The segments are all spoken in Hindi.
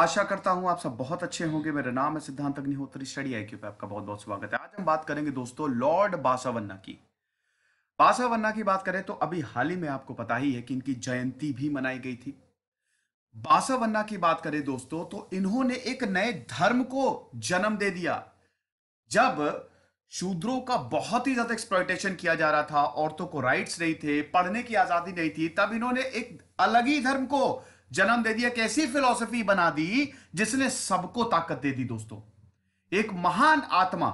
आशा करता हूं आप सब बहुत अच्छे होंगे मेरा नाम है सिद्धांत अग्निहोत्री स्टडी आई क्यू पे आपका बहुत बहुत स्वागत है आज हम बात करेंगे दोस्तों लॉर्ड बासावन्ना की बासावन्ना की बात करें तो अभी हाल ही में आपको पता ही है कि इनकी जयंती भी मनाई गई थी बासावन्ना की बात करें दोस्तों तो इन्होंने एक नए धर्म को जन्म दे दिया जब शूद्रों का बहुत ही ज्यादा एक्सप्लॉयटेशन किया जा रहा था औरतों को राइट्स नहीं थे पढ़ने की आजादी नहीं थी तब इन्होंने एक अलग ही धर्म को जन्म दे दिया एक ऐसी फिलॉसफी बना दी जिसने सबको ताकत दे दी दोस्तों एक महान आत्मा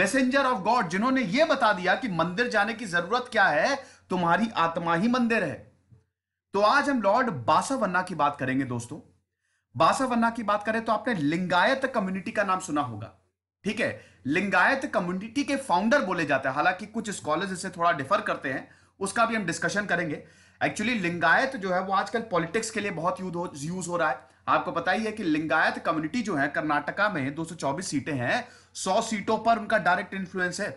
मैसेंजर ऑफ गॉड जिन्होंने यह बता दिया कि मंदिर जाने की जरूरत क्या है तुम्हारी आत्मा ही मंदिर है तो आज हम लॉर्ड बासावन्ना की बात करेंगे दोस्तों बासावन्ना की बात करें तो आपने लिंगायत कम्युनिटी का नाम सुना होगा ठीक है लिंगायत कम्युनिटी के फाउंडर बोले जाते हैं हालांकि कुछ स्कॉलर्स इसे थोड़ा डिफर करते हैं उसका भी हम डिस्कशन करेंगे एक्चुअली लिंगायत जो है वो आजकल पॉलिटिक्स के लिए बहुत यूज हो यूज हो रहा है आपको पता ही है कि लिंगायत कम्युनिटी जो है कर्नाटका में 224 सीटें हैं 100 सीटों पर उनका डायरेक्ट इन्फ्लुएंस है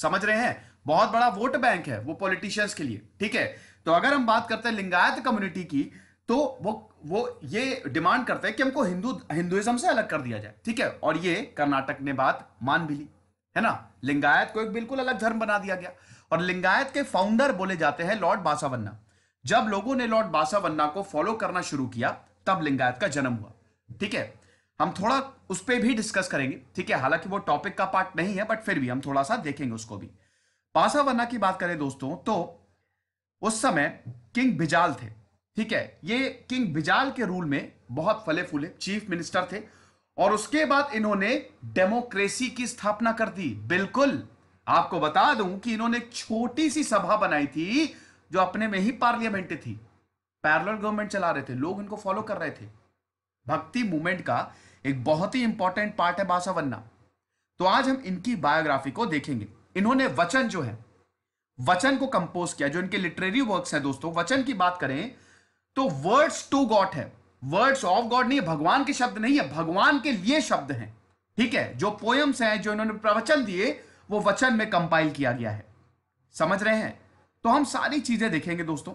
समझ रहे हैं बहुत बड़ा वोट बैंक है वो पॉलिटिशियंस के लिए ठीक है तो अगर हम बात करते हैं लिंगायत कम्युनिटी की तो वो वो ये डिमांड करते हैं कि हमको हिंदू हिंदुइज्म से अलग कर दिया जाए ठीक है और ये कर्नाटक ने बात मान भी ली है ना लिंगायत को एक बिल्कुल अलग धर्म बना दिया गया और लिंगायत के फाउंडर बोले जाते हैं लॉर्ड बासावन्ना जब लोगों ने लॉर्ड बासावन्ना को फॉलो करना शुरू किया तब लिंगायत का जन्म हुआ ठीक है हम थोड़ा उस पर भी डिस्कस करेंगे ठीक है हालांकि वो टॉपिक का पार्ट नहीं है बट फिर भी हम थोड़ा सा देखेंगे उसको भी बासावन्ना की बात करें दोस्तों तो उस समय किंग बिजाल थे ठीक है ये किंग बिजाल के रूल में बहुत फले फूले चीफ मिनिस्टर थे और उसके बाद इन्होंने डेमोक्रेसी की स्थापना कर दी बिल्कुल आपको बता दूं कि इन्होंने छोटी सी सभा बनाई थी जो अपने में ही पार्लियामेंट थी पैरल गवर्नमेंट चला रहे थे लोग इनको फॉलो कर रहे थे भक्ति मूवमेंट का एक बहुत ही इंपॉर्टेंट पार्ट है भाषा बनना तो आज हम इनकी बायोग्राफी को देखेंगे इन्होंने वचन जो है वचन को कंपोज किया जो इनके लिटरेरी वर्क्स हैं दोस्तों वचन की बात करें तो वर्ड्स टू गॉड है वर्ड्स ऑफ गॉड नहीं है भगवान के शब्द नहीं है भगवान के लिए शब्द हैं ठीक है जो पोयम्स हैं जो इन्होंने प्रवचन दिए वो वचन में कंपाइल किया गया है समझ रहे हैं तो हम सारी चीजें देखेंगे दोस्तों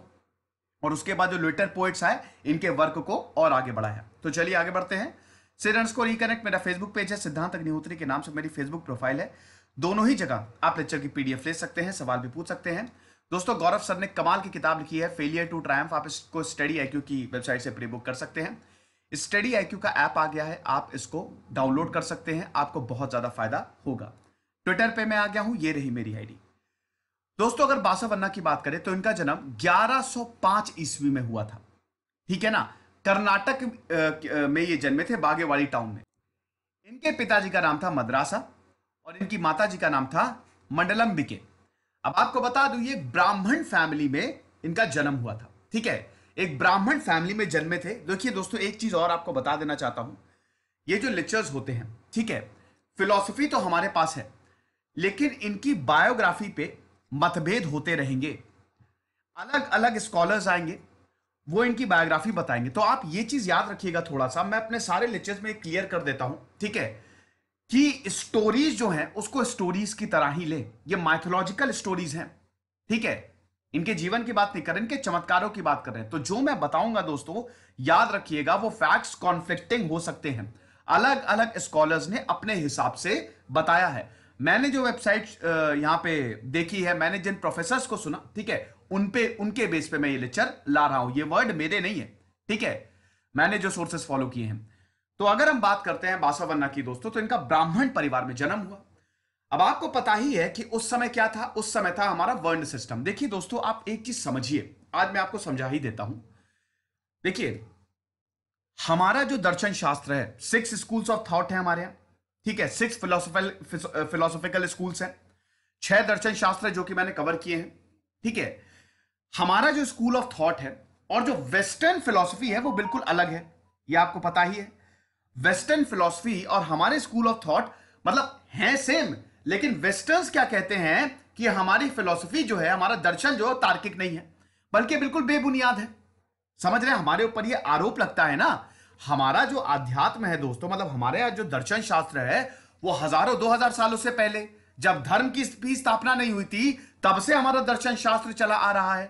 और उसके बाद जो लेटर पोएट्स आए इनके वर्क को और आगे बढ़ाया तो चलिए आगे बढ़ते हैं स्टूडेंट्स को रिकनेक्ट मेरा फेसबुक पेज है सिद्धांत अग्निहोत्री के नाम से मेरी फेसबुक प्रोफाइल है दोनों ही जगह आप लेक्चर की पीडीएफ ले सकते हैं सवाल भी पूछ सकते हैं दोस्तों गौरव सर ने कमाल की किताब लिखी है फेलियर टू ट्रायम्फ आप इसको स्टडी आई की वेबसाइट से प्री बुक कर सकते हैं स्टडी आई का ऐप आ गया है आप इसको डाउनलोड कर सकते हैं आपको बहुत ज़्यादा फायदा होगा ट्विटर पे मैं आ गया हूँ ये रही मेरी आईडी दोस्तों अगर बासा की बात करें तो इनका जन्म 1105 ईस्वी में हुआ था ठीक है ना कर्नाटक में ये जन्मे थे बागेवाड़ी टाउन में इनके पिताजी का नाम था मद्रासा और इनकी माताजी का नाम था मंडलम बिके अब आपको बता दू ये ब्राह्मण फैमिली में इनका जन्म हुआ था ठीक है एक ब्राह्मण फैमिली में जन्मे थे देखिए दोस्तों एक चीज और आपको बता देना चाहता हूं ये जो लेक्चर्स होते हैं ठीक है फिलोसफी तो हमारे पास है लेकिन इनकी बायोग्राफी पे मतभेद होते रहेंगे अलग अलग स्कॉलर्स आएंगे वो इनकी बायोग्राफी बताएंगे तो आप ये चीज याद रखिएगा थोड़ा सा मैं अपने सारे लेक्चर्स में क्लियर कर देता हूं ठीक है कि स्टोरीज जो है उसको स्टोरीज की तरह ही ले ये माइथोलॉजिकल स्टोरीज हैं ठीक है इनके जीवन की बात नहीं कर रहे इनके चमत्कारों की बात कर रहे हैं तो जो मैं बताऊंगा दोस्तों याद रखिएगा वो फैक्ट्स कॉन्फ्लिक्टिंग हो सकते हैं अलग अलग स्कॉलर्स ने अपने हिसाब से बताया है मैंने जो वेबसाइट यहाँ पे देखी है मैंने जिन प्रोफेसर को सुना ठीक है उन पे उनके बेस पे मैं ये लेक्चर ला रहा हूं ये वर्ड मेरे नहीं है ठीक है मैंने जो सोर्सेस फॉलो किए हैं तो अगर हम बात करते हैं बासावन्ना की दोस्तों तो इनका ब्राह्मण परिवार में जन्म हुआ अब आपको पता ही है कि उस समय क्या था उस समय था हमारा वर्ण सिस्टम देखिए दोस्तों आप एक चीज समझिए आज मैं आपको समझा ही देता हूं देखिए हमारा जो दर्शन शास्त्र है सिक्स स्कूल्स ऑफ थॉट है हमारे यहां ठीक है सिक्स फिलोसोफल फिलोसोफिकल स्कूल्स हैं छह दर्शन शास्त्र जो कि मैंने कवर किए हैं ठीक है हमारा जो स्कूल ऑफ थॉट है और जो वेस्टर्न फिलोसफी है वो बिल्कुल अलग है ये आपको पता ही है वेस्टर्न फिलोसफी और हमारे स्कूल ऑफ थॉट मतलब है सेम लेकिन वेस्टर्न क्या कहते हैं कि हमारी फिलोसफी जो है हमारा दर्शन जो है तार्किक नहीं है बल्कि बिल्कुल बेबुनियाद है समझ रहे हैं हमारे ऊपर ये आरोप लगता है ना हमारा जो अध्यात्म है दोस्तों मतलब हमारे यहाँ जो दर्शन शास्त्र है वो हजारों दो हजार सालों से पहले जब धर्म की भी स्थापना नहीं हुई थी तब से हमारा दर्शन शास्त्र चला आ रहा है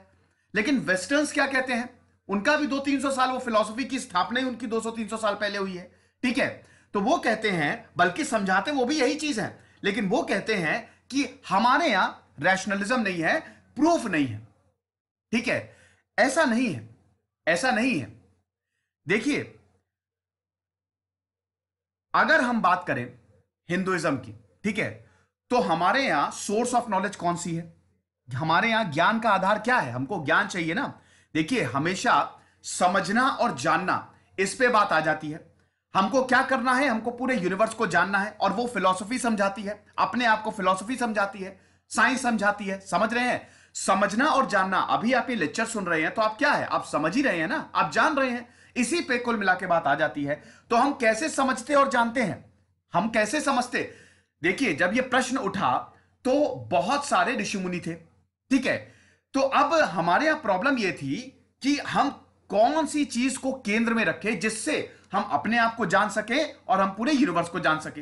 लेकिन वेस्टर्न्स क्या कहते हैं उनका भी दो तीन सौ साल वो फिलोसफी की स्थापना ही उनकी दो सौ तीन सौ साल पहले हुई है ठीक है तो वो कहते हैं बल्कि समझाते वो भी यही चीज है लेकिन वो कहते हैं कि हमारे यहां रैशनलिज्म नहीं है प्रूफ नहीं है ठीक है ऐसा नहीं है ऐसा नहीं है देखिए अगर हम बात करें हिंदुइज्म की ठीक है तो हमारे यहां सोर्स ऑफ नॉलेज कौन सी है हमारे यहां ज्ञान का आधार क्या है हमको ज्ञान चाहिए ना देखिए हमेशा समझना और जानना इस पे बात आ जाती है हमको क्या करना है हमको पूरे यूनिवर्स को जानना है और वो फिलोसफी समझाती है अपने आप को फिलोसफी समझाती है साइंस समझाती है समझ रहे हैं समझना और जानना अभी आप ये लेक्चर सुन रहे हैं तो आप क्या है आप समझ ही रहे हैं ना आप जान रहे हैं इसी पे कुल मिला के बात आ जाती है तो हम कैसे समझते और जानते हैं हम कैसे समझते देखिए जब ये प्रश्न उठा तो बहुत सारे ऋषि मुनि थे ठीक है तो अब हमारे यहां प्रॉब्लम यह थी कि हम कौन सी चीज को केंद्र में रखें जिससे हम अपने आप को जान सके और हम पूरे यूनिवर्स को जान सके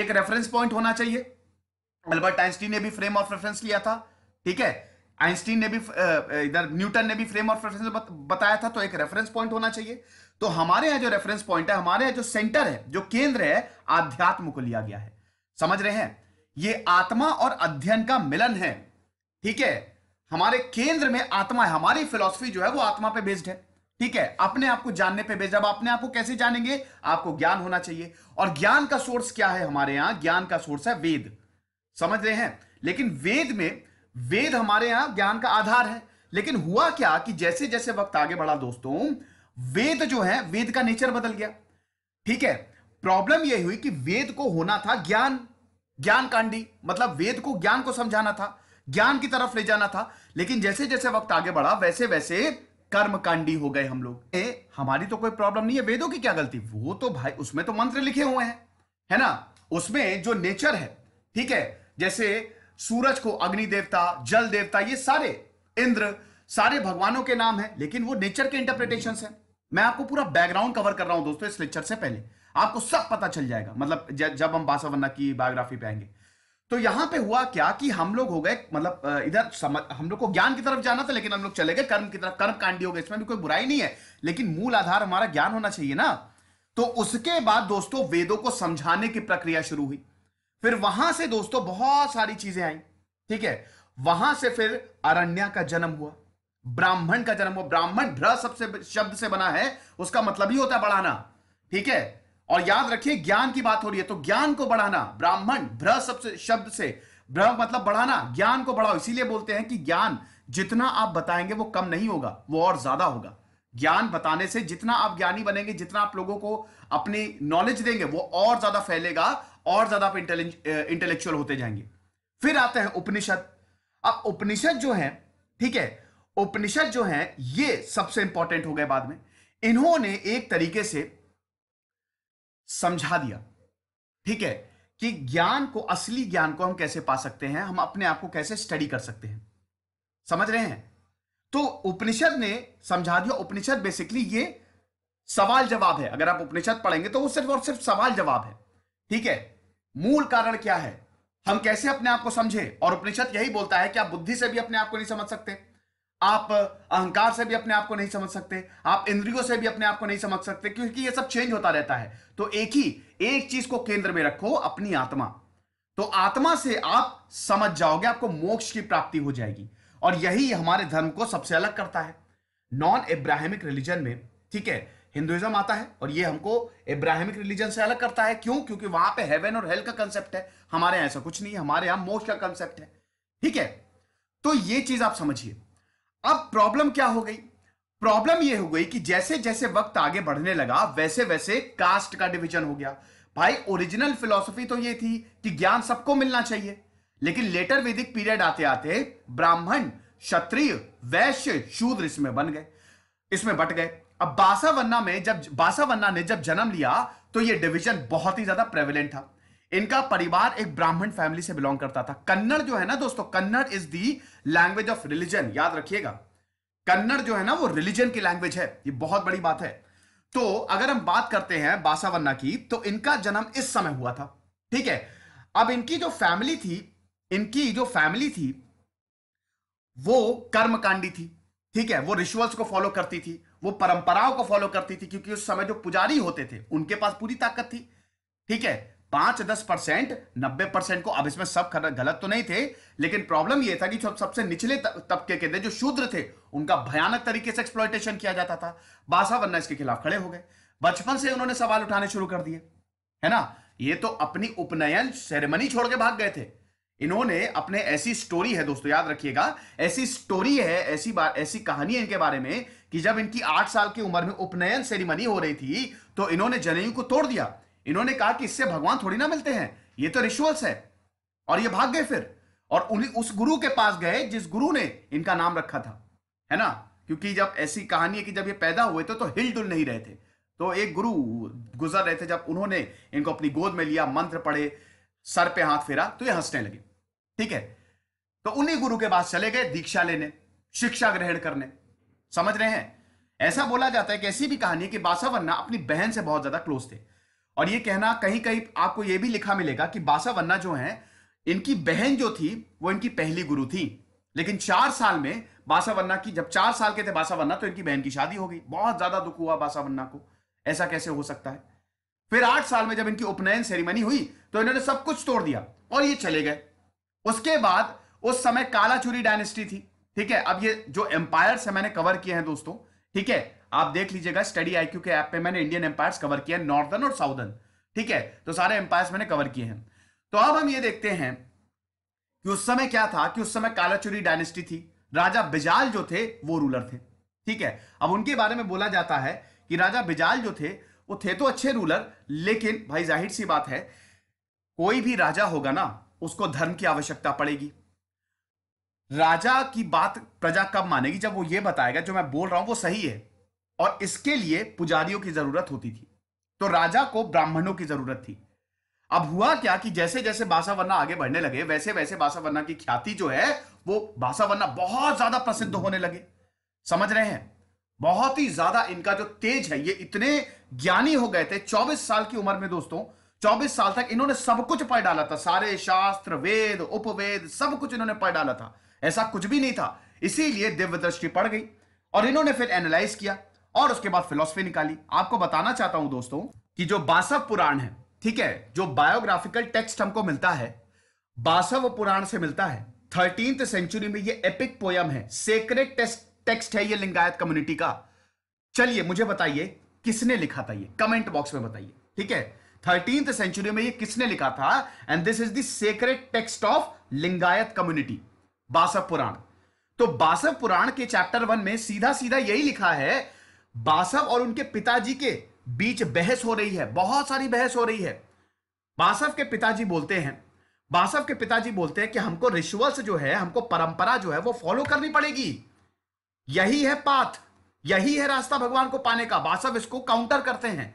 एक रेफरेंस पॉइंट होना चाहिए अल्बर्ट आइंस्टीन ने भी फ्रेम ऑफ रेफरेंस लिया था ठीक है आइंस्टीन ने भी इधर न्यूटन ने भी फ्रेम ऑफ रेफरेंस बताया था तो एक रेफरेंस पॉइंट होना चाहिए तो हमारे यहाँ जो रेफरेंस पॉइंट है हमारे यहाँ जो सेंटर है जो केंद्र है आध्यात्म को लिया गया है समझ रहे हैं ये आत्मा और अध्ययन का मिलन है ठीक है हमारे केंद्र में आत्मा है हमारी फिलोसफी जो है वो आत्मा पे बेस्ड है ठीक है अपने आप को जानने पे बेस्ड अब अपने आप को कैसे जानेंगे आपको ज्ञान होना चाहिए और ज्ञान का सोर्स क्या है हमारे यहां ज्ञान का सोर्स है वेद समझ रहे हैं लेकिन वेद में वेद हमारे यहां ज्ञान का आधार है लेकिन हुआ क्या कि जैसे जैसे वक्त आगे बढ़ा दोस्तों वेद जो है वेद का नेचर बदल गया ठीक है प्रॉब्लम यह हुई कि वेद को होना था ज्ञान ज्ञान कांडी मतलब वेद को ज्ञान को समझाना था ज्ञान की तरफ ले जाना था लेकिन जैसे जैसे वक्त आगे बढ़ा वैसे वैसे कर्म कांडी हो गए हम लोग ए, हमारी तो कोई प्रॉब्लम नहीं है वेदों की क्या गलती वो तो भाई उसमें तो मंत्र लिखे हुए हैं है ना उसमें जो नेचर है ठीक है जैसे सूरज को अग्नि देवता जल देवता ये सारे इंद्र सारे भगवानों के नाम है लेकिन वो नेचर के इंटरप्रिटेशन है मैं आपको पूरा बैकग्राउंड कवर कर रहा हूं दोस्तों इस लेक्चर से पहले आपको सब पता चल जाएगा मतलब जब हम बासावन्ना की बायोग्राफी पे आएंगे तो यहां पे हुआ क्या कि हम लोग हो गए मतलब इधर समझ हम लोग को ज्ञान की तरफ जाना था लेकिन हम लोग चले गए कर्म की तरफ कर्म कांडी हो गए इसमें भी कोई बुराई नहीं है लेकिन मूल आधार हमारा ज्ञान होना चाहिए ना तो उसके बाद दोस्तों वेदों को समझाने की प्रक्रिया शुरू हुई फिर वहां से दोस्तों बहुत सारी चीजें आई ठीक है वहां से फिर अरण्य का जन्म हुआ ब्राह्मण का जन्म हुआ ब्राह्मण भ्र सबसे शब्द से बना है उसका मतलब ही होता है बढ़ाना ठीक है और याद रखिए ज्ञान की बात हो रही है तो ज्ञान को बढ़ाना ब्राह्मण भ्र सबसे शब्द से भ्र मतलब बढ़ाना ज्ञान को बढ़ाओ इसीलिए बोलते हैं कि ज्ञान जितना आप बताएंगे वो कम नहीं होगा वो और ज्यादा होगा ज्ञान बताने से जितना आप ज्ञानी बनेंगे जितना आप लोगों को अपनी नॉलेज देंगे वो और ज्यादा फैलेगा और ज्यादा आप इंटेलेक्चुअल होते जाएंगे फिर आते हैं उपनिषद अब उपनिषद जो है ठीक है उपनिषद जो है ये सबसे इंपॉर्टेंट हो गए बाद में इन्होंने एक तरीके से समझा दिया ठीक है कि ज्ञान को असली ज्ञान को हम कैसे पा सकते हैं हम अपने आप को कैसे स्टडी कर सकते हैं समझ रहे हैं तो उपनिषद ने समझा दिया उपनिषद बेसिकली ये सवाल जवाब है अगर आप उपनिषद पढ़ेंगे तो वो सिर्फ और सिर्फ सवाल जवाब है ठीक है मूल कारण क्या है हम कैसे अपने आप को समझे और उपनिषद यही बोलता है कि आप बुद्धि से भी अपने आप को नहीं समझ सकते आप अहंकार से भी अपने आप को नहीं समझ सकते आप इंद्रियों से भी अपने आप को नहीं समझ सकते क्योंकि ये सब चेंज होता रहता है तो एक ही एक चीज को केंद्र में रखो अपनी आत्मा तो आत्मा से आप समझ जाओगे आपको मोक्ष की प्राप्ति हो जाएगी और यही हमारे धर्म को सबसे अलग करता है नॉन इब्राहिमिक रिलीजन में ठीक है हिंदुइज्म आता है और ये हमको इब्राहिमिक रिलीजन से अलग करता है क्यों क्योंकि वहां पे हेवन और हेल का कंसेप्ट है हमारे यहां ऐसा कुछ नहीं हमारे यहां मोक्ष का कंसेप्ट है ठीक है तो ये चीज आप समझिए अब प्रॉब्लम क्या हो गई प्रॉब्लम ये हो गई कि जैसे जैसे वक्त आगे बढ़ने लगा वैसे वैसे कास्ट का डिविजन हो गया भाई ओरिजिनल फिलोसफी तो ये थी कि ज्ञान सबको मिलना चाहिए लेकिन लेटर वैदिक पीरियड आते आते ब्राह्मण क्षत्रिय वैश्य शूद्र इसमें बन गए इसमें बट गए अब बासावन्ना में जब बासावन्ना ने जब जन्म लिया तो ये डिवीजन बहुत ही ज्यादा प्रेविलेंट था इनका परिवार एक ब्राह्मण फैमिली से बिलोंग करता था कन्नड़ जो है ना दोस्तों Kannada is the language of religion याद रखिएगा कन्नड़ जो है ना वो रिलीजन की लैंग्वेज है ये बहुत बड़ी बात है तो अगर हम बात करते हैं बासावन्ना की तो इनका जन्म इस समय हुआ था ठीक है अब इनकी जो फैमिली थी इनकी जो फैमिली थी वो कर्मकांडी थी ठीक है वो रिचुअल्स को फॉलो करती थी वो परंपराओं को फॉलो करती थी क्योंकि उस समय जो पुजारी होते थे उनके पास पूरी ताकत थी ठीक है पांच दस परसेंट नब्बे परसेंट को अब इसमें सब गलत तो नहीं थे लेकिन प्रॉब्लम यह था कि सब सबसे निचले तबके के थे जो शूद्र थे उनका भयानक तरीके से एक्सप्लॉयटेशन किया जाता था बासा वन्ना इसके खिलाफ खड़े हो गए बचपन से उन्होंने सवाल उठाने शुरू कर दिए है ना ये तो अपनी उपनयन सेरेमनी छोड़ के भाग गए थे इन्होंने अपने ऐसी स्टोरी है दोस्तों याद रखिएगा ऐसी स्टोरी है ऐसी बार ऐसी कहानी है इनके बारे में कि जब इनकी आठ साल की उम्र में उपनयन सेरेमनी हो रही थी तो इन्होंने जनेयू को तोड़ दिया इन्होंने कहा कि इससे भगवान थोड़ी ना मिलते हैं ये तो रिचुअल्स है और ये भाग गए फिर और उन्हीं उस गुरु के पास गए जिस गुरु ने इनका नाम रखा था है ना क्योंकि जब ऐसी कहानी है कि जब ये पैदा हुए थे तो हिलडुल नहीं रहे थे तो एक गुरु गुजर रहे थे जब उन्होंने इनको अपनी गोद में लिया मंत्र पढ़े सर पे हाथ फेरा तो ये हंसने लगे ठीक है तो उन्हीं गुरु के पास चले गए दीक्षा लेने शिक्षा ग्रहण करने समझ रहे हैं ऐसा बोला जाता है कैसी भी कहानी कि बासावन्ना अपनी बहन से बहुत ज्यादा क्लोज थे और ये कहना कहीं कहीं आपको ये भी लिखा मिलेगा कि बासावन्ना जो है इनकी बहन जो थी वो इनकी पहली गुरु थी लेकिन चार साल में बासावन्ना की जब चार साल के थे बासावन्ना तो इनकी बहन की शादी हो गई बहुत ज्यादा दुख हुआ बासावन्ना को ऐसा कैसे हो सकता है फिर आठ साल में जब इनकी उपनयन सेरेमनी हुई तो इन्होंने सब कुछ तोड़ दिया और ये चले गए उसके बाद उस समय कालाचुरी डायनेस्टी थी ठीक है अब ये जो एम्पायर है मैंने कवर किए हैं दोस्तों ठीक है आप देख लीजिएगा स्टडी आईक्यू के ऐप पे मैंने इंडियन एम्पायर कवर किया है नॉर्दर्न और साउदर्न ठीक है तो सारे एम्पायर मैंने कवर किए हैं तो अब हम ये देखते हैं कि उस समय क्या था कि उस समय कालाचुरी डायनेस्टी थी राजा बिजाल जो थे वो रूलर थे ठीक है अब उनके बारे में बोला जाता है कि राजा बिजाल जो थे वो थे तो अच्छे रूलर लेकिन भाई जाहिर सी बात है कोई भी राजा होगा ना उसको धर्म की आवश्यकता पड़ेगी राजा की बात प्रजा कब मानेगी जब वो ये बताएगा जो मैं बोल रहा हूं वो सही है और इसके लिए पुजारियों की जरूरत होती थी तो राजा को ब्राह्मणों की जरूरत थी अब हुआ क्या कि जैसे जैसे वर्णा आगे बढ़ने लगे वैसे वैसे वर्णा की ख्याति जो है वो बासावन्ना बहुत ज्यादा प्रसिद्ध होने लगे समझ रहे हैं बहुत ही ज्यादा इनका जो तेज है ये इतने ज्ञानी हो गए थे 24 साल की उम्र में दोस्तों 24 साल तक इन्होंने सब कुछ पढ़ डाला था सारे शास्त्र वेद उपवेद सब कुछ इन्होंने पढ़ डाला था ऐसा कुछ भी नहीं था इसीलिए दिव्य दृष्टि पड़ गई और इन्होंने फिर एनालाइज किया और उसके बाद फिलोसफी निकाली आपको बताना चाहता हूं दोस्तों कि जो बासव पुराण है ठीक है जो बायोग्राफिकल टेक्स्ट हमको मिलता है बासव पुराण से मिलता है थर्टीन सेंचुरी में ये एपिक पोयम है सेक्रेट टेक्स्ट है ये लिंगायत कम्युनिटी का चलिए मुझे बताइए किसने लिखा था ये कमेंट बॉक्स में बताइए ठीक है थर्टींथ सेंचुरी में ये किसने लिखा था and this is the sacred text of Lingayat community Basava Purana तो बासव पुराण के चैप्टर वन में सीधा सीधा यही लिखा है बासव और उनके पिताजी के बीच बहस हो रही है बहुत सारी बहस हो रही है बासव के पिताजी बोलते हैं बासव के पिताजी बोलते हैं कि हमको रिचुअल्स जो है हमको परंपरा जो है वो फॉलो करनी पड़ेगी यही है पाथ यही है रास्ता भगवान को पाने का बासव इसको काउंटर करते हैं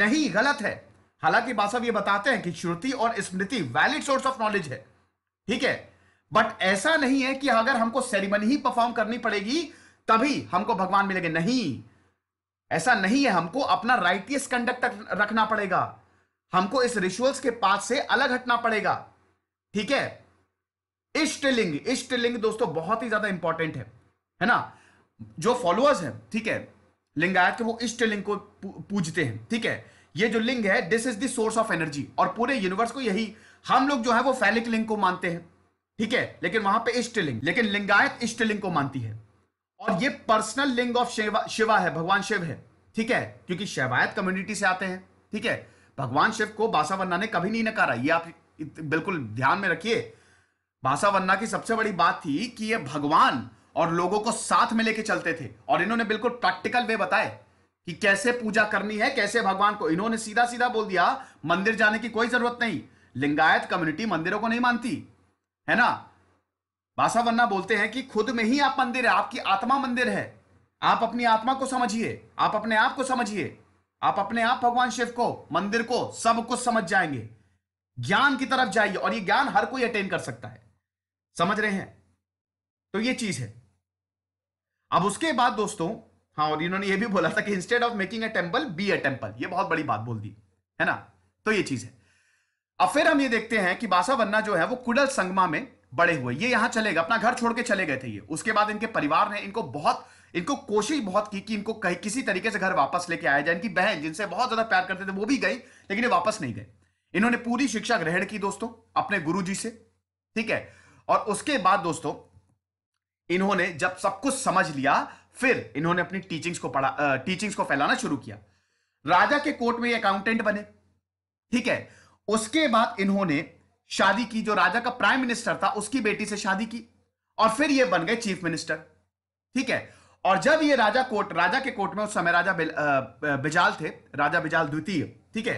नहीं गलत है हालांकि बासव ये बताते हैं कि श्रुति और स्मृति वैलिड सोर्स ऑफ नॉलेज है ठीक है बट ऐसा नहीं है कि अगर हमको सेरेमनी ही परफॉर्म करनी पड़ेगी तभी हमको भगवान मिलेंगे नहीं ऐसा नहीं है हमको अपना राइटियस कंडक्ट रखना पड़ेगा हमको इस रिचुअल्स के पास से अलग हटना पड़ेगा ठीक है इष्टलिंग इष्टलिंग दोस्तों बहुत ही ज्यादा इंपॉर्टेंट है है ना जो फॉलोअर्स हैं ठीक है लिंगायत के वो इष्टलिंग को पूजते हैं ठीक है ये जो लिंग है this is source of energy और पूरे यूनिवर्स को यही हम लोग जो है वो फैलिक लिंग को मानते हैं ठीक है लेकिन वहां पे इष्टलिंग लेकिन लिंगायत इष्टलिंग को मानती है और ये पर्सनल लिंग ऑफ शिवा शिवा है भगवान शिव है ठीक है क्योंकि शैवायत कम्युनिटी से आते हैं ठीक है भगवान शिव को बासावन्ना ने कभी नहीं नकारा ये आप बिल्कुल ध्यान में रखिए बासावन्ना की सबसे बड़ी बात थी कि ये भगवान और लोगों को साथ में लेके चलते थे और इन्होंने बिल्कुल प्रैक्टिकल वे बताए कि कैसे पूजा करनी है कैसे भगवान को इन्होंने सीधा सीधा बोल दिया मंदिर जाने की कोई जरूरत नहीं लिंगायत कम्युनिटी मंदिरों को नहीं मानती है ना बासावन्ना बोलते हैं कि खुद में ही आप मंदिर है आपकी आत्मा मंदिर है आप अपनी आत्मा को समझिए आप अपने आप को समझिए आप अपने आप भगवान शिव को मंदिर को सब कुछ समझ जाएंगे ज्ञान की तरफ जाइए और ये ज्ञान हर कोई अटेन कर सकता है समझ रहे हैं तो ये चीज है अब उसके बाद दोस्तों हाँ और इन्होंने ये भी बोला था कि instead of making a temple be a temple ये बहुत बड़ी बात बोल दी है ना तो ये चीज है अब फिर हम ये देखते हैं कि बासावन्ना जो है वो कुडल संगमा में बड़े हुए ये यहां चले गए अपना घर छोड़ के चले गए थे ये उसके बाद इनके परिवार ने इनको बहुत इनको कोशिश बहुत की कि इनको कहीं किसी तरीके से घर वापस लेके आया जाए इनकी बहन जिनसे बहुत ज्यादा प्यार करते थे वो भी गई लेकिन ये वापस नहीं गए इन्होंने पूरी शिक्षा ग्रहण की दोस्तों अपने गुरु जी से ठीक है और उसके बाद दोस्तों इन्होंने जब सब कुछ समझ लिया फिर इन्होंने अपनी टीचिंग्स को पढ़ा टीचिंग्स को फैलाना शुरू किया राजा के कोर्ट में अकाउंटेंट बने ठीक है उसके बाद इन्होंने शादी की जो राजा का प्राइम मिनिस्टर था उसकी बेटी से शादी की और फिर ये बन गए चीफ मिनिस्टर ठीक है और जब ये राजा कोर्ट राजा के कोर्ट में उस समय राजा बिजाल थे राजा बिजाल द्वितीय ठीक है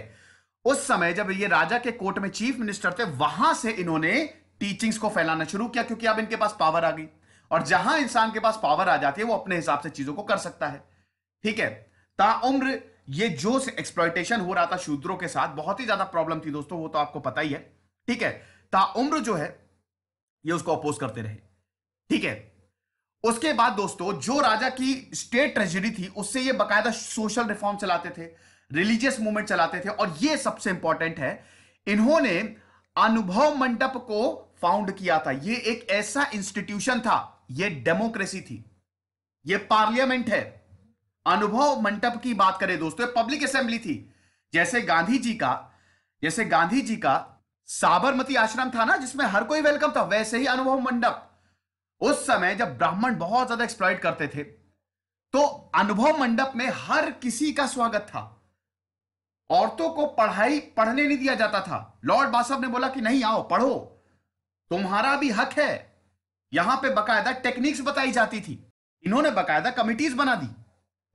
उस समय जब ये राजा के कोर्ट में चीफ मिनिस्टर थे वहां से इन्होंने टीचिंग्स को फैलाना शुरू किया क्योंकि अब इनके पास पावर आ गई और जहां इंसान के पास पावर आ जाती है वो अपने हिसाब से चीजों को कर सकता है ठीक है ताउम्र ये जो एक्सप्लॉयटेशन हो रहा था शूद्रों के साथ बहुत ही ज्यादा प्रॉब्लम थी दोस्तों वो तो आपको पता ही है ठीक है ताउम्र जो है ये उसको अपोज करते रहे ठीक है उसके बाद दोस्तों जो राजा की स्टेट ट्रेजरी थी उससे ये बकायदा सोशल रिफॉर्म चलाते थे रिलीजियस मूवमेंट चलाते थे और ये सबसे इंपॉर्टेंट है इन्होंने अनुभव मंडप को फाउंड किया था ये एक ऐसा इंस्टीट्यूशन था ये डेमोक्रेसी थी ये पार्लियामेंट है अनुभव मंडप की बात करें दोस्तों पब्लिक असेंबली थी जैसे गांधी जी का जैसे गांधी जी का साबरमती आश्रम था ना जिसमें हर कोई वेलकम था वैसे ही अनुभव मंडप उस समय जब ब्राह्मण बहुत ज्यादा एक्सप्लॉइट करते थे तो अनुभव मंडप में हर किसी का स्वागत था औरतों को पढ़ाई पढ़ने नहीं दिया जाता था लॉर्ड बासव ने बोला कि नहीं आओ पढ़ो तुम्हारा भी हक है यहां पे बकायदा टेक्निक्स बताई जाती थी इन्होंने बकायदा कमिटीज बना दी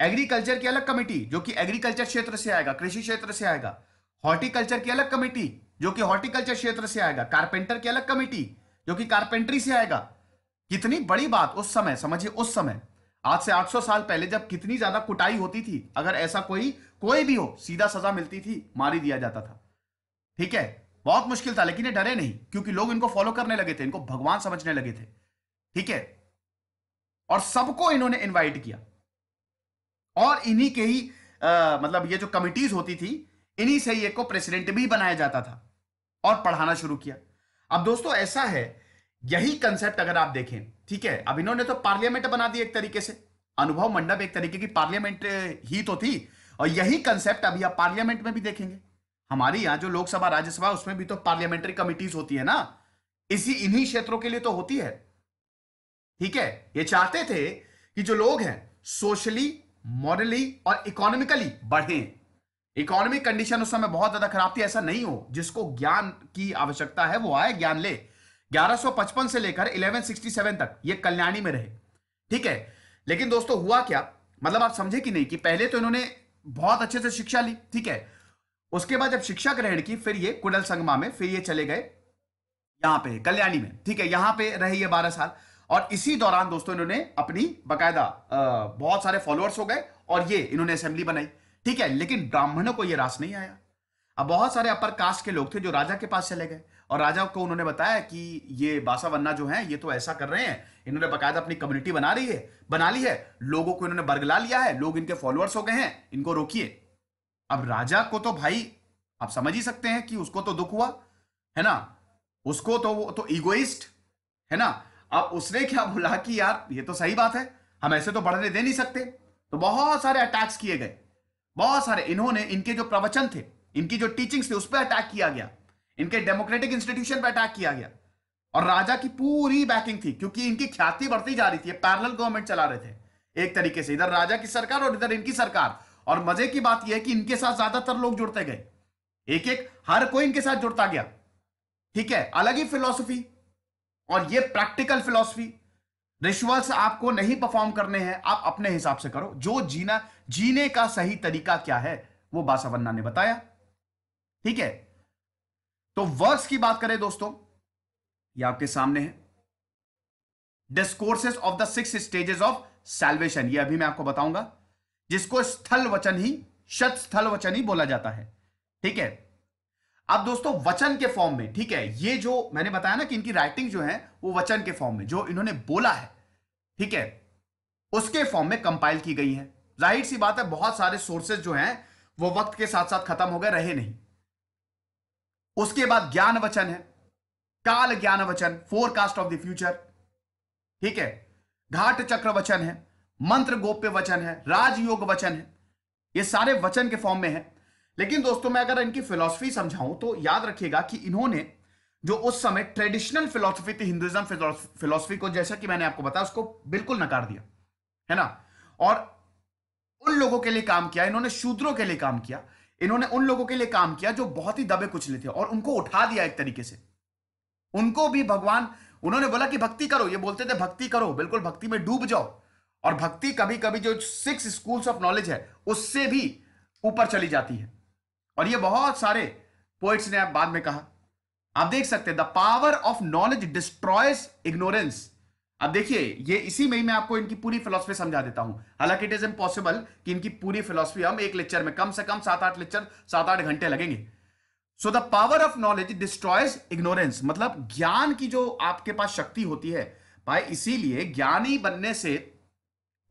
एग्रीकल्चर की अलग कमेटी जो कि एग्रीकल्चर क्षेत्र से आएगा कृषि क्षेत्र से आएगा हॉर्टिकल्चर की अलग कमेटी जो कि हॉर्टिकल्चर क्षेत्र से आएगा कारपेंटर की अलग कमेटी जो कि कारपेंट्री से आएगा कितनी बड़ी बात उस समय समझिए उस समय आज से 800 साल पहले जब कितनी ज्यादा कुटाई होती थी अगर ऐसा कोई कोई भी हो सीधा सजा मिलती थी मारी दिया जाता था ठीक है बहुत मुश्किल था लेकिन ये डरे नहीं क्योंकि लोग इनको फॉलो करने लगे थे इनको भगवान समझने लगे थे ठीक है और सबको इन्होंने इन्वाइट किया और इन्हीं के ही आ, मतलब ये जो कमिटीज होती थी इन्हीं से ये को प्रेसिडेंट भी बनाया जाता था और पढ़ाना शुरू किया अब दोस्तों ऐसा है यही कंसेप्ट अगर आप देखें ठीक है अब इन्होंने तो पार्लियामेंट बना दी एक तरीके से अनुभव मंडप एक तरीके की पार्लियामेंट ही तो थी और यही कंसेप्ट अभी आप पार्लियामेंट में भी देखेंगे हमारी यहां जो लोकसभा राज्यसभा उसमें भी तो पार्लियामेंट्री कमिटीज होती है ना इसी इन्हीं क्षेत्रों के लिए तो होती है ठीक है ये चाहते थे कि जो लोग हैं सोशली मॉरली और इकोनॉमिकली बढ़े इकोनॉमिक कंडीशन उस समय बहुत ज्यादा खराब थी ऐसा नहीं हो जिसको ज्ञान की आवश्यकता है वो आए ज्ञान ले 1155 से लेकर 1167 तक ये कल्याणी में रहे ठीक है लेकिन दोस्तों हुआ क्या मतलब आप समझे कि नहीं कि पहले तो इन्होंने बहुत अच्छे से शिक्षा ली ठीक है उसके बाद जब शिक्षा ग्रहण की फिर ये कुडल संगमा में फिर ये चले गए यहां पे कल्याणी में ठीक है यहां पे रहे ये बारह साल और इसी दौरान दोस्तों इन्होंने अपनी बकायदा बहुत सारे फॉलोअर्स हो गए और ये इन्होंने असेंबली बनाई ठीक है लेकिन ब्राह्मणों को ये रास नहीं आया अब बहुत सारे अपर कास्ट के लोग थे जो राजा के पास चले गए और राजा को उन्होंने बताया कि ये बासावन्ना जो है ये तो ऐसा कर रहे हैं इन्होंने बकायदा अपनी कम्युनिटी बना रही है बना ली है लोगों को इन्होंने बरगला लिया है लोग इनके फॉलोअर्स हो गए हैं इनको रोकिए अब राजा को तो भाई आप समझ ही सकते हैं कि उसको तो दुख हुआ है ना उसको तो वो तो ईगोइस्ट है ना अब उसने क्या बोला कि यार ये तो सही बात है हम ऐसे तो बढ़ने दे नहीं सकते तो बहुत सारे अटैक्स किए गए बहुत सारे इन्होंने इनके जो प्रवचन थे इनकी जो टीचिंग्स थे उस पर अटैक किया गया इनके डेमोक्रेटिक इंस्टीट्यूशन पर अटैक किया गया और राजा की पूरी बैकिंग थी क्योंकि इनकी ख्याति बढ़ती जा रही थी पैरल गवर्नमेंट चला रहे थे एक तरीके से इधर राजा की सरकार और इधर इनकी सरकार और मजे की बात यह है कि इनके साथ ज्यादातर लोग जुड़ते गए एक एक हर कोई इनके साथ जुड़ता गया ठीक है अलग ही फिलोसफी और ये प्रैक्टिकल फिलोसफी रिचुअल्स आपको नहीं परफॉर्म करने हैं आप अपने हिसाब से करो जो जीना जीने का सही तरीका क्या है वो बासावन्ना ने बताया ठीक है तो वर्ड्स की बात करें दोस्तों ये आपके सामने है discourses of the six stages of salvation ये अभी मैं आपको बताऊंगा जिसको स्थल वचन ही शत स्थल वचन ही बोला जाता है ठीक है अब दोस्तों वचन के फॉर्म में ठीक है ये जो मैंने बताया ना कि इनकी राइटिंग जो है वो वचन के फॉर्म में जो इन्होंने बोला है ठीक है उसके फॉर्म में कंपाइल की गई है जाहिर सी बात है बहुत सारे सोर्सेज जो हैं वो वक्त के साथ साथ खत्म हो गए रहे नहीं उसके बाद ज्ञान वचन है काल ज्ञान वचन फोरकास्ट ऑफ द फ्यूचर ठीक है घाट चक्र वचन है मंत्र गोप्य वचन है राजयोग वचन है ये सारे वचन के फॉर्म में है लेकिन दोस्तों मैं अगर इनकी फिलॉसफी समझाऊं तो याद रखिएगा कि इन्होंने जो उस समय ट्रेडिशनल फिलोसफी थी हिंदुइज्म फिलोसफी को जैसा कि मैंने आपको बताया उसको बिल्कुल नकार दिया है ना और उन लोगों के लिए काम किया इन्होंने शूद्रों के लिए काम किया इन्होंने उन लोगों के लिए काम किया जो बहुत ही दबे कुचले थे और उनको उठा दिया एक तरीके से उनको भी भगवान उन्होंने बोला कि भक्ति करो ये बोलते थे भक्ति करो बिल्कुल भक्ति में डूब जाओ और भक्ति कभी कभी जो सिक्स स्कूल्स ऑफ नॉलेज है उससे भी ऊपर चली जाती है और ये बहुत सारे पोइट्स ने आप बाद में कहा आप देख सकते हैं the power of knowledge destroys ignorance अब देखिए ये इसी में ही मैं आपको इनकी पूरी फिलोसफी समझा देता हूं हालांकि इट इज इम्पॉसिबल कि इनकी पूरी फिलोसफी हम एक लेक्चर में कम से कम सात आठ लेक्चर सात आठ घंटे लगेंगे so the power of knowledge destroys ignorance मतलब ज्ञान की जो आपके पास शक्ति होती है भाई इसीलिए ज्ञानी बनने से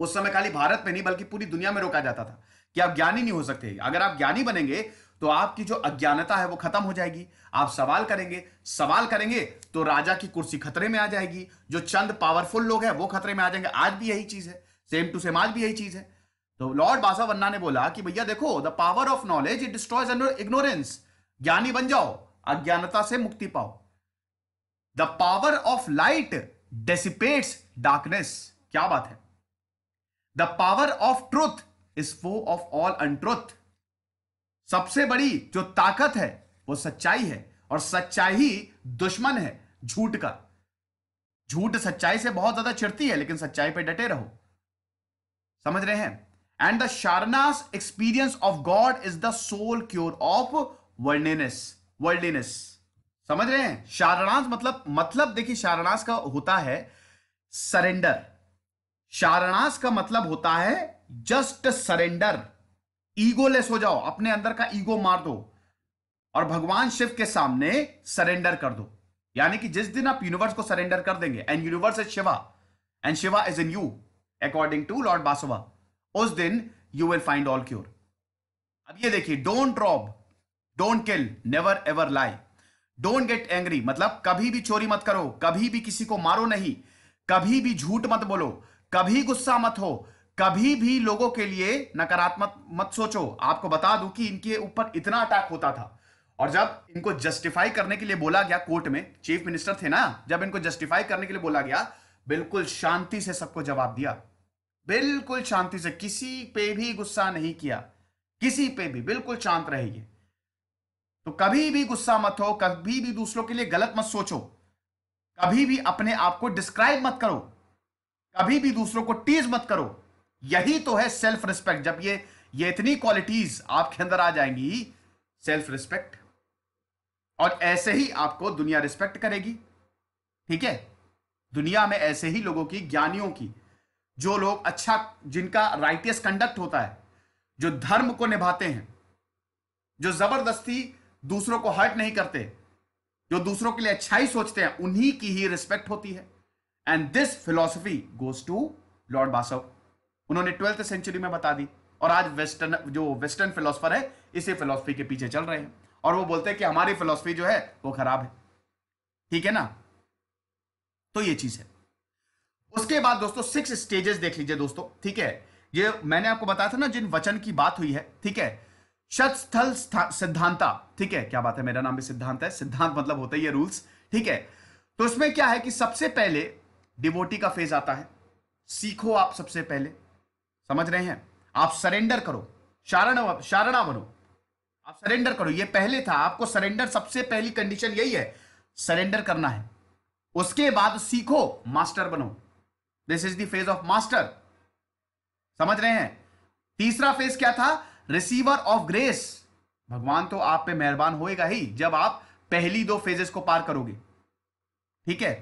उस समय खाली भारत में नहीं बल्कि पूरी दुनिया में रोका जाता था कि आप ज्ञानी नहीं हो सकते अगर आप ज्ञानी बनेंगे तो आपकी जो अज्ञानता है वो खत्म हो जाएगी आप सवाल करेंगे सवाल करेंगे तो राजा की कुर्सी खतरे में आ जाएगी जो चंद पावरफुल लोग हैं वो खतरे में आ जाएंगे आज भी यही चीज है सेम टू सेम आज भी यही चीज है तो लॉर्ड बासावन्ना ने बोला कि भैया देखो the power of knowledge it destroys ignorance ज्ञानी बन जाओ अज्ञानता से मुक्ति पाओ the power of light dissipates darkness क्या बात है the power of truth is foe of all untruth सबसे बड़ी जो ताकत है वो सच्चाई है और सच्चाई ही दुश्मन है झूठ का झूठ सच्चाई से बहुत ज्यादा चिड़ती है लेकिन सच्चाई पे डटे रहो समझ रहे हैं and the Sharana's experience of God is the sole cure of worldliness worldliness समझ रहे हैं शारणास मतलब मतलब देखिए शारणास का होता है सरेंडर शारणास का मतलब होता है जस्ट सरेंडर ईगोलेस हो जाओ अपने अंदर का ईगो मार दो और भगवान शिव के सामने सरेंडर कर दो यानी कि जिस दिन आप यूनिवर्स को सरेंडर कर देंगे and universe is Shiva and Shiva is in you according to Lord Basava उस दिन you will find all cure अब ये देखिए don't rob don't kill never ever lie don't get angry मतलब कभी भी चोरी मत करो कभी भी किसी को मारो नहीं कभी भी झूठ मत बोलो कभी गुस्सा मत हो कभी भी लोगों के लिए नकारात्मक मत सोचो आपको बता दूं कि इनके ऊपर इतना अटैक होता था और जब इनको जस्टिफाई करने के लिए बोला गया कोर्ट में चीफ मिनिस्टर थे ना जब इनको जस्टिफाई करने के लिए बोला गया बिल्कुल शांति से सबको जवाब दिया बिल्कुल शांति से किसी पे भी गुस्सा नहीं किया किसी पे भी बिल्कुल शांत रहेगी तो कभी भी गुस्सा मत हो कभी भी दूसरों के लिए गलत मत सोचो कभी भी अपने आप को डिस्क्राइब मत करो कभी भी दूसरों को टीज मत करो यही तो है सेल्फ रिस्पेक्ट जब ये ये इतनी क्वालिटीज आपके अंदर आ जाएंगी सेल्फ रिस्पेक्ट और ऐसे ही आपको दुनिया रिस्पेक्ट करेगी ठीक है दुनिया में ऐसे ही लोगों की ज्ञानियों की जो लोग अच्छा जिनका राइटियस कंडक्ट होता है जो धर्म को निभाते हैं जो जबरदस्ती दूसरों को हर्ट नहीं करते जो दूसरों के लिए अच्छा ही सोचते हैं उन्हीं की ही रिस्पेक्ट होती है and this philosophy goes to Lord Basava उन्होंने ट्वेल्थ सेंचुरी में बता दी और आज वेस्टर्न जो वेस्टर्न फिलोसफर है इसी फिलोसफी के पीछे चल रहे हैं और वो बोलते हैं कि हमारी फिलोसफी जो है वो खराब है ठीक है ना तो ये चीज है उसके बाद दोस्तों सिक्स स्टेजेस देख लीजिए दोस्तों ठीक है ये मैंने आपको बताया था ना जिन वचन की बात हुई है ठीक है शतस्थल सिद्धांता ठीक है क्या बात है मेरा नाम भी सिद्धांत है सिद्धांत मतलब होता ही है रूल्स ठीक है तो उसमें क्या है कि सबसे पहले डिवोटी का फेज आता है सीखो आप सबसे पहले समझ रहे हैं आप सरेंडर करो शारण शारणा बनो आप सरेंडर करो ये पहले था आपको सरेंडर सबसे पहली कंडीशन यही है सरेंडर करना है उसके बाद सीखो मास्टर बनो this is the phase of master समझ रहे हैं तीसरा फेज क्या था रिसीवर ऑफ ग्रेस भगवान तो आप पे मेहरबान होएगा ही जब आप पहली दो फेजेस को पार करोगे ठीक है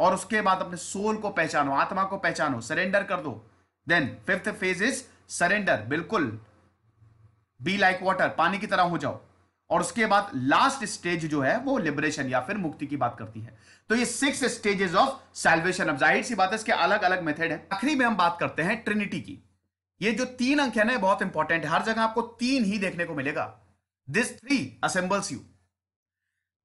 और उसके बाद अपने सोल को पहचानो आत्मा को पहचानो सरेंडर कर दो then fifth phase is surrender बिल्कुल बी लाइक वाटर पानी की तरह हो जाओ और उसके बाद लास्ट स्टेज जो है वो लिबरेशन या फिर मुक्ति की बात करती है तो ये सिक्स स्टेजेस ऑफ सैल्वेशन अब जाहिर सी बात है इसके अलग अलग मेथड है आखिरी में हम बात करते हैं ट्रिनिटी की ये जो तीन अंक है ना बहुत इंपॉर्टेंट है हर जगह आपको तीन ही देखने को मिलेगा दिस थ्री असेंबल्स यू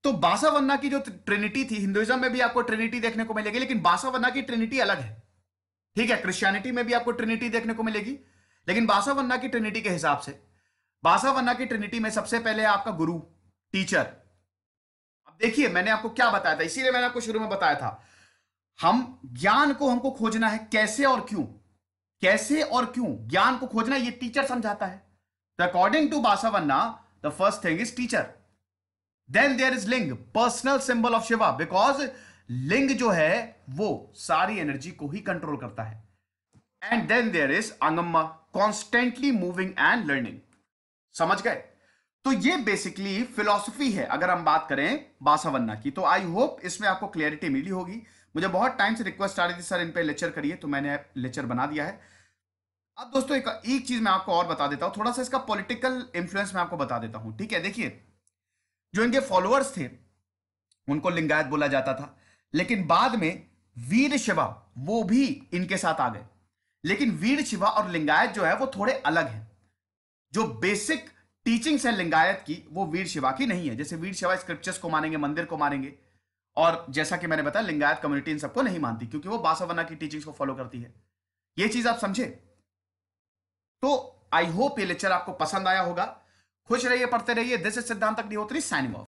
तो बासावन्ना की जो ट्रिनिटी थी हिंदुइज्म में भी आपको ट्रिनिटी देखने को मिलेगी लेकिन बासावन्ना की ट्रिनिटी अलग है ठीक है क्रिश्चियनिटी में भी आपको ट्रिनिटी देखने को मिलेगी लेकिन बासावन्ना की ट्रिनिटी के हिसाब से बासावन्ना की ट्रिनिटी में सबसे पहले आपका गुरु टीचर अब देखिए मैंने आपको क्या बताया था इसीलिए मैंने आपको शुरू में बताया था हम ज्ञान को हमको खोजना है कैसे और क्यों कैसे और क्यों ज्ञान को खोजना ये टीचर समझाता है the according to Basavanna the first thing is teacher then there is linga personal symbol of Shiva because लिंग जो है वो सारी एनर्जी को ही कंट्रोल करता है and then there is Angamma constantly moving and learning समझ गए तो ये बेसिकली फिलॉसफी है अगर हम बात करें बासावन्ना की तो आई होप इसमें आपको क्लियरिटी मिली होगी मुझे बहुत टाइम से रिक्वेस्ट आ रही थी सर इन पे लेक्चर करिए तो मैंने लेक्चर बना दिया है अब दोस्तों एक, एक चीज मैं आपको और बता देता हूं थोड़ा सा इसका पॉलिटिकल इंफ्लुएंस मैं आपको बता देता हूं ठीक है देखिए जो इनके फॉलोअर्स थे उनको लिंगायत बोला जाता था लेकिन बाद में वीर शिवा वो भी इनके साथ आ गए लेकिन वीर शिवा और लिंगायत जो है वो थोड़े अलग हैं जो बेसिक टीचिंग्स है लिंगायत की वो वीर शिवा की नहीं है जैसे वीर शिवा स्क्रिप्चर्स को मानेंगे मंदिर को मानेंगे और जैसा कि मैंने बताया लिंगायत कम्युनिटी इन सबको नहीं मानती क्योंकि वो बासावना की टीचिंग्स को फॉलो करती है ये चीज आप समझे तो आई होप ये लेक्चर आपको पसंद आया होगा खुश रहिए पढ़ते रहिए दिस इज सिद्धांत अग्निहोत्री साइनिंग ऑफ